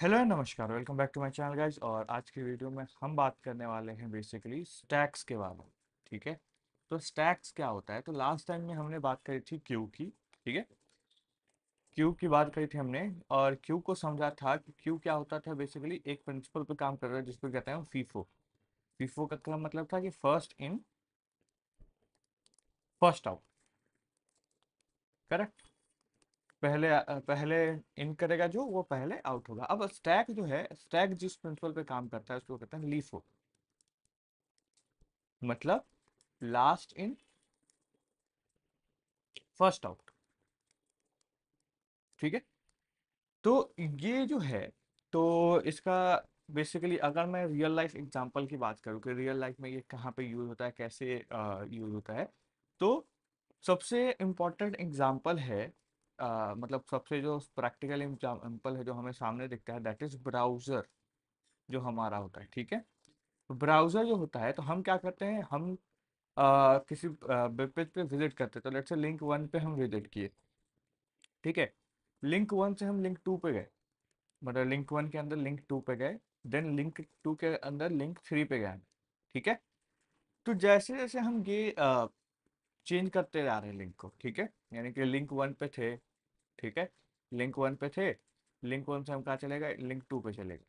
hello and नमस्कार welcome back to my channel guys और आज की वीडियो में हम बात करने वाले हैं बेसिकली स्टैक्स के बारे में ठीक है तो स्टैक्स क्या होता है तो लास्ट टाइम में हमने बात करी थी क्यू की ठीक है क्यू की बात करी थी हमने और क्यू को समझा था कि क्यू क्या होता था बेसिकली एक प्रिंसिपल पर काम कर रहा है जिसको कहते हैं फीफो फीफो का क्या मतलब था कि first in first out correct पहले पहले इन करेगा जो वो पहले आउट होगा अब स्टैक जो है स्टैक जिस प्रिंसिपल पे काम करता है उसको कहते हैं लीफ हो मतलब लास्ट इन फर्स्ट आउट ठीक है तो ये जो है तो इसका बेसिकली अगर मैं रियल लाइफ एग्जांपल की बात करूं कि रियल लाइफ में ये कहाँ पे यूज होता है कैसे यूज होता है तो सबसे इम्पोर्टेंट एग्जांपल है मतलब सबसे जो प्रैक्टिकल एग्जाम्पल है जो हमें सामने दिखता है दैट इज ब्राउज़र जो हमारा होता है ठीक है तो ब्राउज़र जो होता है तो हम क्या करते हैं हम uh, किसी वेब पेज पे विजिट करते हैं तो लेट्स से लिंक वन पे हम विजिट किए ठीक है लिंक वन से हम लिंक टू पे गए मतलब लिंक वन के अंदर लिंक टू पे गए देन लिंक टू के अंदर लिंक थ्री पे गए ठीक है तो जैसे जैसे हम ये चेंज करते जा रहे हैं लिंक को ठीक है यानी कि लिंक वन पे थे ठीक है लिंक वन पे थे लिंक वन से हम कहाँ चले गए लिंक टू पे चले गए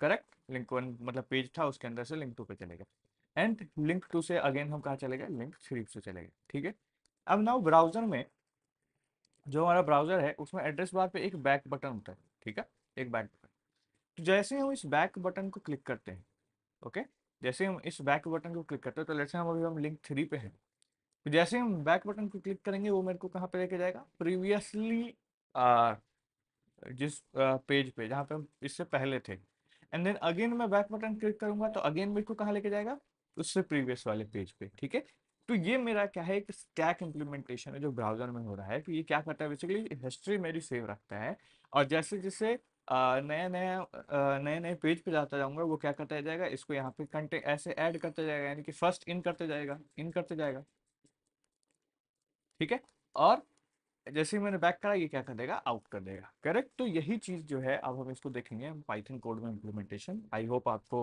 करेक्ट लिंक वन मतलब पेज था उसके अंदर से लिंक टू पे चले गए एंड लिंक टू से अगेन हम कहाँ चले गए लिंक थ्री से चले गए ठीक है अब नाउ ब्राउजर में जो हमारा ब्राउजर है उसमें एड्रेस बार पे एक बैक बटन होता है ठीक है एक बैक बटन तो जैसे हम इस बैक बटन को क्लिक करते हैं ओके जैसे हम इस बैक बटन को क्लिक करते हैं तो लेट्स हम अभी हम लिंक थ्री पे हैं तो जैसे हम बैक बटन को क्लिक करेंगे वो मेरे को कहाँ पे लेके जाएगा प्रीवियसली जिस पेज पे जहाँ पे हम इससे पहले थे एंड देन अगेन मैं बैक बटन क्लिक करूंगा तो अगेन मेरे को कहाँ लेके जाएगा उससे प्रीवियस वाले पेज पे ठीक है तो ये मेरा क्या है एक स्टैक इम्प्लीमेंटेशन है जो ब्राउजर में हो रहा है तो ये क्या करता है बेसिकली हिस्ट्री मेरी सेव रखता है और जैसे जैसे नया नया नए नए पेज पे जाता जाऊंगा वो क्या करता जाएगा इसको यहाँ पे कंटे ऐसे ऐड करता जाएगा यानी कि फर्स्ट इन करते जाएगा इन करते जाएगा ठीक है और जैसे ही मैंने बैक करा ये क्या कर देगा आउट कर देगा करेक्ट तो यही चीज़ जो है अब हम इसको देखेंगे पाइथन कोड में इम्प्लीमेंटेशन आई होप आपको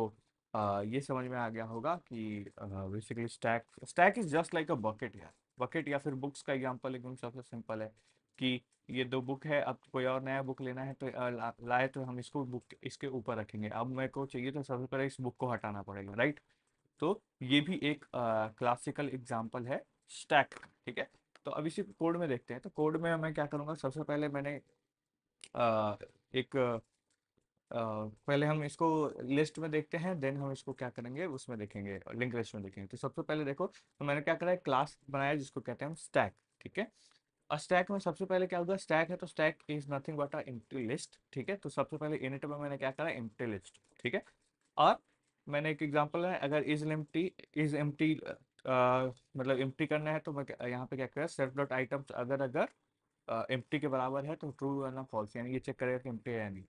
आ, ये समझ में आ गया होगा कि basically stack stack is just like a bucket यार बकेट या फिर बुक्स का एग्जाम्पल एकदम सबसे सिंपल है कि ये दो बुक है अब कोई और नया बुक लेना है तो ला, लाए तो हम इसको बुक इसके ऊपर रखेंगे अब मेरे को चाहिए तो सबसे पहले इस बुक को हटाना पड़ेगा राइट तो ये भी एक क्लासिकल एग्जाम्पल है स्टैक ठीक है तो अब इसी कोड में देखते हैं तो कोड में मैं क्या करूँगा सबसे पहले मैंने आ, एक आ, पहले हम इसको लिस्ट में देखते हैं देन हम इसको क्या करेंगे उसमें देखेंगे लिंक लिस्ट में देखेंगे तो सबसे पहले देखो तो मैंने क्या करा है क्लास बनाया जिसको कहते हैं हम स्टैक ठीक है और स्टैक में सबसे पहले क्या होगा स्टैक है तो stack is nothing but a empty list ठीक है तो सबसे पहले इनिट में मैंने क्या करा एम्प्टी लिस्ट ठीक है और मैंने एक एग्जांपल है अगर इज एम्प्टी इज एम्प्टी मतलब एम्प्टी करना है तो मैं यहाँ पे क्या कर सेल्फ डॉट आइटम्स अगर अगर एम्प्टी के बराबर है तो ट्रू या फॉल्स यानी ये चेक करेगा कि एम्प्टी है या नहीं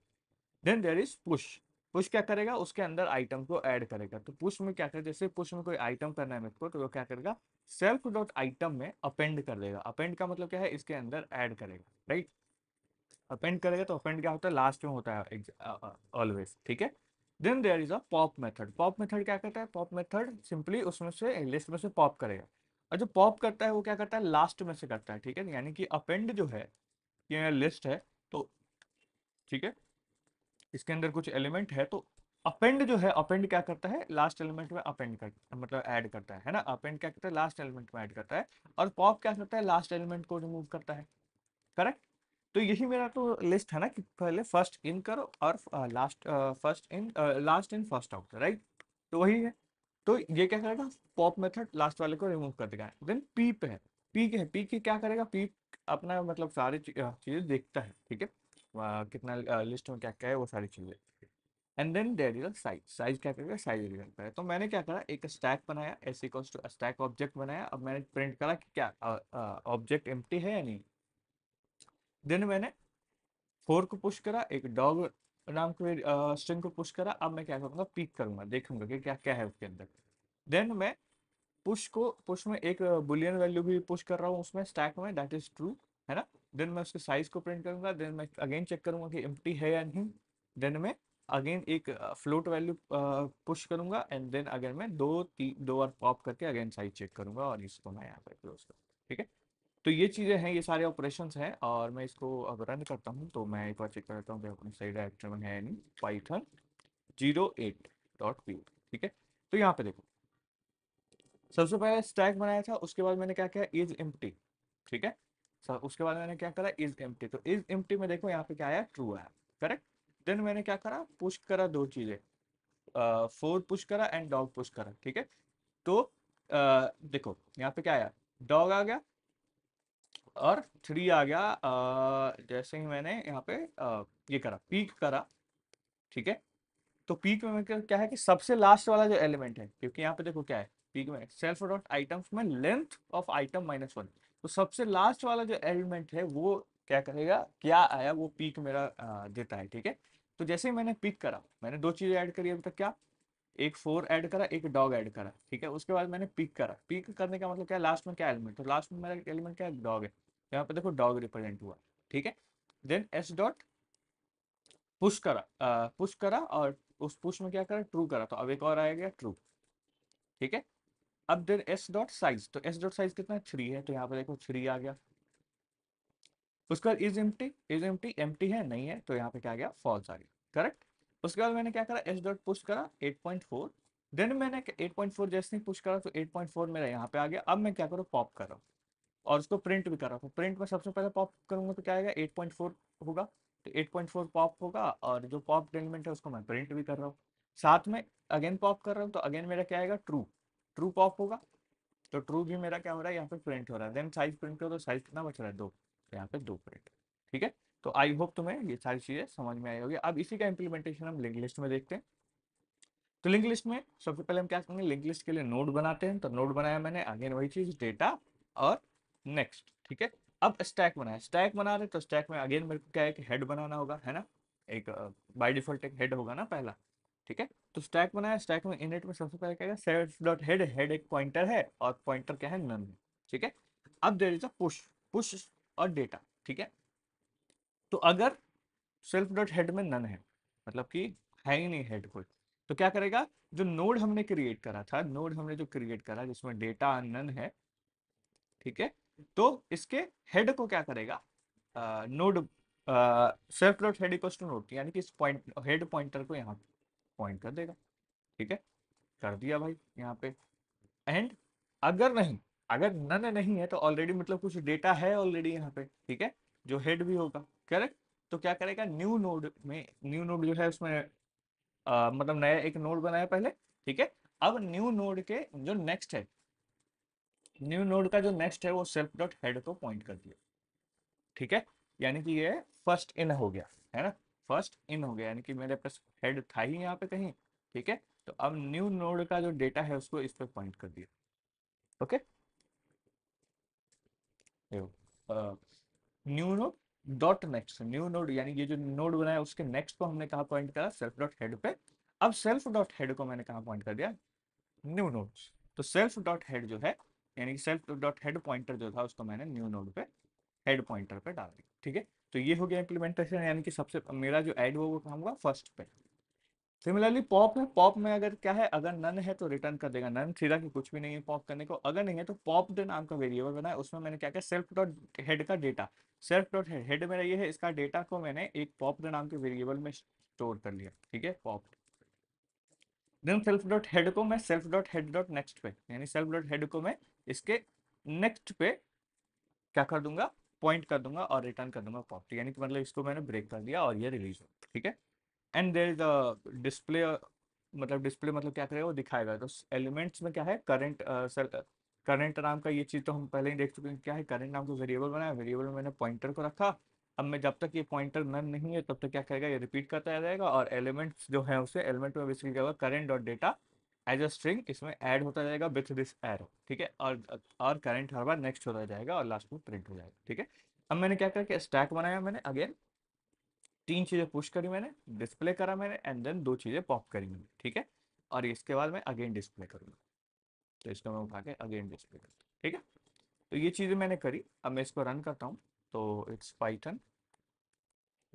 then there is push push क्या करेगा उसके अंदर आइटम को ऐड करेगा तो पुश में क्या करेगा जैसे पुश में कोई आइटम करना है मेरे को तो वो क्या करेगा सेल्फ डॉट आइटम में अपेंड कर देगा अपेंड का मतलब क्या है इसके अंदर ऐड करेगा राइट अपेंड करेगा तो अपेंड क्या होता है लास्ट में होता है ऑलवेज ठीक है then there is a pop method pop method क्या करता है पॉप मेथड सिंपली उसमें से लिस्ट में से पॉप करेगा और जो पॉप करता है वो क्या करता है लास्ट में से करता है ठीक है यानी कि अपेंड जो है ये लिस्ट है तो ठीक है इसके अंदर कुछ एलिमेंट है तो अपेंड जो है अपेंड क्या करता है लास्ट एलिमेंट में अपेंड कर मतलब ऐड करता है है ना अपेंड क्या करता है लास्ट एलिमेंट में ऐड करता है और पॉप क्या करता है लास्ट एलिमेंट को रिमूव करता है करेक्ट तो यही मेरा तो लिस्ट है ना कि पहले फर्स्ट इन करो और last first in last in first out right तो वही है तो ये क्या करेगा पॉप मेथड लास्ट वाले को रिमूव कर देगा देन पी पे है पी के है पी के क्या करेगा पी अपना मतलब सारी चीज़ देखता है ठीक है कितना लिस्ट में क्या क्या है वो सारी चीज़ें and then there is size size क्या करेगा साइज करता है तो मैंने क्या करा एक स्टैक बनाया AC cost to stack object बनाया अब मैंने प्रिंट करा कि क्या ऑब्जेक्ट एम्प्टी है या नहीं देन मैंने फोर को पुश करा एक डॉग नाम के स्ट्रिंग को पुश करा अब मैं क्या करूंगा पिक करूंगा देखूंगा कि क्या क्या है उसके अंदर देन मैं पुश को पुश में एक बुलियन वैल्यू भी पुश कर रहा हूँ उसमें स्टैक में दैट इज ट्रू है ना देन मैं उसके साइज को प्रिंट करूंगा देन मैं अगेन चेक करूंगा कि एम्प्टी है या नहीं देन मैं अगेन एक फ्लोट वैल्यू पुश करूंगा एंड देन अगेन मैं दो तीन दो बार पॉप करके अगेन साइज चेक करूंगा और इसको मैं यहाँ पर क्लोज करूँगा ठीक है तो ये चीज़ें हैं ये सारे ऑपरेशंस हैं और मैं इसको अब रन करता हूँ तो मैं एक बार चेक करता हूँ कि अपनी सही डायरेक्टरी में है Python zero eight dot P ठीक है तो यहाँ पे देखो सबसे पहले स्टैक बनाया था उसके बाद मैंने क्या किया इज एम ठीक है सर उसके बाद मैंने क्या करा इज एम तो इज एम में देखो यहाँ पे क्या आया ट्रू आया करेक्ट देन मैंने क्या करा पुश करा दो चीजें फोर पुश करा एंड डॉग पुश करा ठीक है तो आ, देखो यहाँ पे क्या आया डॉग आ गया और थ्री आ गया आ, जैसे ही मैंने यहाँ पे आ, ये करा पीक करा ठीक है तो पीक में क्या है कि सबसे लास्ट वाला जो एलिमेंट है क्योंकि यहाँ पे देखो क्या है पीक में सेल्फ डॉट आइटम्स में length of item minus one तो सबसे लास्ट वाला जो एलिमेंट है वो क्या करेगा क्या आया वो पीक मेरा आ, देता है ठीक है तो जैसे ही मैंने पिक करा मैंने दो चीज़ें ऐड करी अभी तक क्या एक फोर ऐड करा एक डॉग ऐड करा ठीक है उसके बाद मैंने पिक करा पिक करने का मतलब क्या लास्ट में क्या एलिमेंट तो लास्ट में मेरा एलिमेंट क्या डॉग है यहाँ पे देखो डॉग रिप्रेजेंट हुआ ठीक है देन एस डॉट पुश करा पुश करा और उस पुश में क्या करा ट्रू करा तो अब एक और आएगा ट्रू ठीक है अब देन एस डॉट साइज तो एस डॉट साइज कितना थ्री है तो यहाँ पे देखो थ्री आ गया उसके बाद is empty is empty empty है नहीं है तो यहाँ पे क्या गया फॉल्स आ गया करेक्ट उसके बाद मैंने क्या करा एस डॉट पुश करा एट पॉइंट फोर देन मैंने एट पॉइंट फोर जैसे ही पुश करा तो एट पॉइंट फोर मेरा यहाँ पे आ गया अब मैं क्या करूँ पॉप कर रहा हूँ और उसको प्रिंट भी कर रहा हूँ प्रिंट में सबसे पहले पॉप करूंगा तो क्या आएगा एट पॉइंट फोर होगा तो एट पॉइंट फोर पॉप होगा और जो पॉप एटेनमेंट है उसको मैं प्रिंट भी कर रहा हूँ साथ में अगेन पॉप कर रहा हूँ तो अगेन मेरा क्या आएगा ट्रू ट्रू पॉप होगा तो ट्रू भी मेरा क्या हो रहा है यहाँ पे प्रिंट हो रहा है देन साइज प्रिंट करो तो साइज कितना बच रहा है दो तो यहाँ पे दो प्रिंट ठीक है तो आई होप तुम्हें ये सारी चीज़ें समझ में आई होगी अब इसी का इम्प्लीमेंटेशन हम लिंक लिस्ट में देखते हैं तो लिंक लिस्ट में सबसे पहले हम क्या करेंगे लिंक लिस्ट के लिए नोड बनाते हैं तो नोड बनाया मैंने अगेन वही चीज़ डेटा और नेक्स्ट ठीक है अब स्टैक बनाया स्टैक बना रहे तो स्टैक में अगेन मेरे को क्या है कि हेड बनाना होगा है ना एक बाय डिफॉल्ट एक हेड होगा ना पहला ठीक है तो स्टैक बनाया स्टैक में इनिट में सबसे पहले क्या सेल्फ डॉट हेड हेड एक पॉइंटर है और पॉइंटर क्या है नन है ठीक है अब there is a push push और डेटा ठीक है तो अगर सेल्फ डॉट हेड में नन है मतलब कि है ही नहीं हेड कोई तो क्या करेगा जो नोड हमने क्रिएट करा था नोड हमने जो क्रिएट करा जिसमें डेटा नन है ठीक है तो इसके हेड को क्या करेगा node self dot head equal to node यानी कि इस पॉइंट हेड पॉइंटर को यहाँ पॉइंट कर देगा ठीक है कर दिया भाई यहाँ पे एंड अगर नहीं अगर नन नहीं है तो ऑलरेडी मतलब कुछ डेटा है ऑलरेडी यहाँ पे ठीक है जो हेड भी होगा करेक्ट तो क्या करेगा न्यू नोड में न्यू नोड जो है उसमें आ, मतलब नया एक नोड बनाया पहले ठीक है अब न्यू नोड के जो नेक्स्ट है न्यू नोड का जो नेक्स्ट है वो सेल्फ डॉट हेड को पॉइंट कर दिया ठीक है यानी कि ये फर्स्ट इन हो गया है ना फर्स्ट इन हो गया यानी कि मेरे पास हेड था ही यहाँ पे कहीं ठीक है तो अब न्यू नोड का जो डेटा है उसको इस पर पॉइंट कर दिया okay new node dot next new node यानी ये जो नोड बनाया उसके नेक्स्ट को हमने कहा पॉइंट करा सेल्फ डॉट हेड पे अब सेल्फ डॉट हेड को मैंने कहा पॉइंट कर दिया न्यू नोड तो सेल्फ डॉट हेड जो है यानी सेल्फ डॉट हेड पॉइंटर जो था उसको मैंने न्यू नोड पे हेड पॉइंटर पे डाल दिया ठीक है तो ये हो गया इम्प्लीमेंटेशन यानी कि सबसे मेरा जो ऐड वो काम हुआ फर्स्ट पे सिमिलरली पॉप है पॉप में अगर क्या है अगर नन है तो रिटर्न कर देगा नन सीधा कि कुछ भी नहीं है पॉप करने को अगर नहीं है तो पॉप डे नाम का वेरिएबल बना है उसमें मैंने क्या किया सेल्फ डॉट हेड का data self dot head head मेरा ये है इसका डेटा को मैंने एक पॉप डे नाम के वेरिएबल में स्टोर कर लिया ठीक है pop then self dot head को मैं self dot head dot next पे यानी सेल्फ डॉट हेड को मैं इसके नेक्स्ट पे क्या कर दूंगा पॉइंट कर दूंगा और रिटर्न कर दूंगा प्रॉपर्टी यानी कि मतलब इसको मैंने ब्रेक कर दिया और ये रिलीज हो ठीक है and there is a display मतलब डिस्प्ले मतलब क्या करेगा वो दिखाएगा तो एलिमेंट्स में क्या है करंट सर करंट नाम का ये चीज़ तो हम पहले ही देख चुके हैं क्या है करंट नाम को तो वेरिएबल बनाया वेरिएबल में मैंने पॉइंटर को रखा अब मैं जब तक ये पॉइंटर नन नहीं है तब तक क्या करेगा ये रिपीट करता रहेगा और एलिमेंट्स जो है उसे एलिमेंट में बेसिकली क्या होगा current dot data as a string इसमें ऐड होता जाएगा विथ दिस एरो ठीक है और और करंट हर बार नेक्स्ट होता जाएगा और लास्ट में प्रिंट हो जाएगा ठीक है अब मैंने क्या करके स्टैक बनाया मैंने अगेन तीन चीज़ें पुश करी मैंने डिस्प्ले करा मैंने एंड देन दो चीज़ें पॉप करी मैंने ठीक है और इसके बाद मैं अगेन डिस्प्ले करूंगा तो इसको मैं उठा के अगेन डिस्प्ले करता हूँ ठीक है तो ये चीज़ें मैंने करी अब मैं इसको रन करता हूँ तो it's Python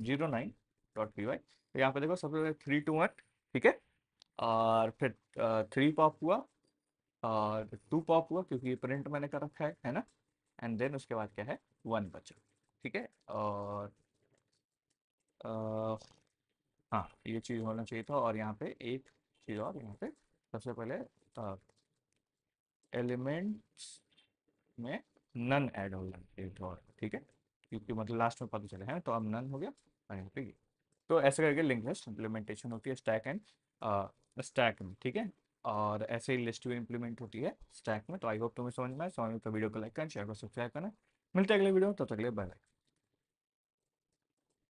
zero nine dot P Y तो यहाँ पे देखो सबसे पहले थ्री टू वन ठीक है और फिर थ्री पॉप हुआ और टू पॉप हुआ क्योंकि प्रिंट मैंने कर रखा है है ना एंड देन उसके बाद क्या है वन बचा ठीक है और हाँ ये चीज़ होना चाहिए था और यहाँ पे एक चीज़ और यहाँ पे सबसे पहले आ, एलिमेंट्स में नन ऐड हो जाए एक और ठीक है क्योंकि मतलब लास्ट में पता चले है तो अब नन हो गया और यहाँ पे ये तो ऐसे करके लिंक इम्प्लीमेंटेशन होती है स्टैक एंड स्टैक में ठीक है और ऐसे ही लिस्ट भी इंप्लीमेंट होती है स्टैक में तो आई होप तुम्हें समझ में आए समझ में तो वीडियो को लाइक करना शेयर को सब्सक्राइब करना मिलते हैं अगले वीडियो में तब तो तक तो बाय बाय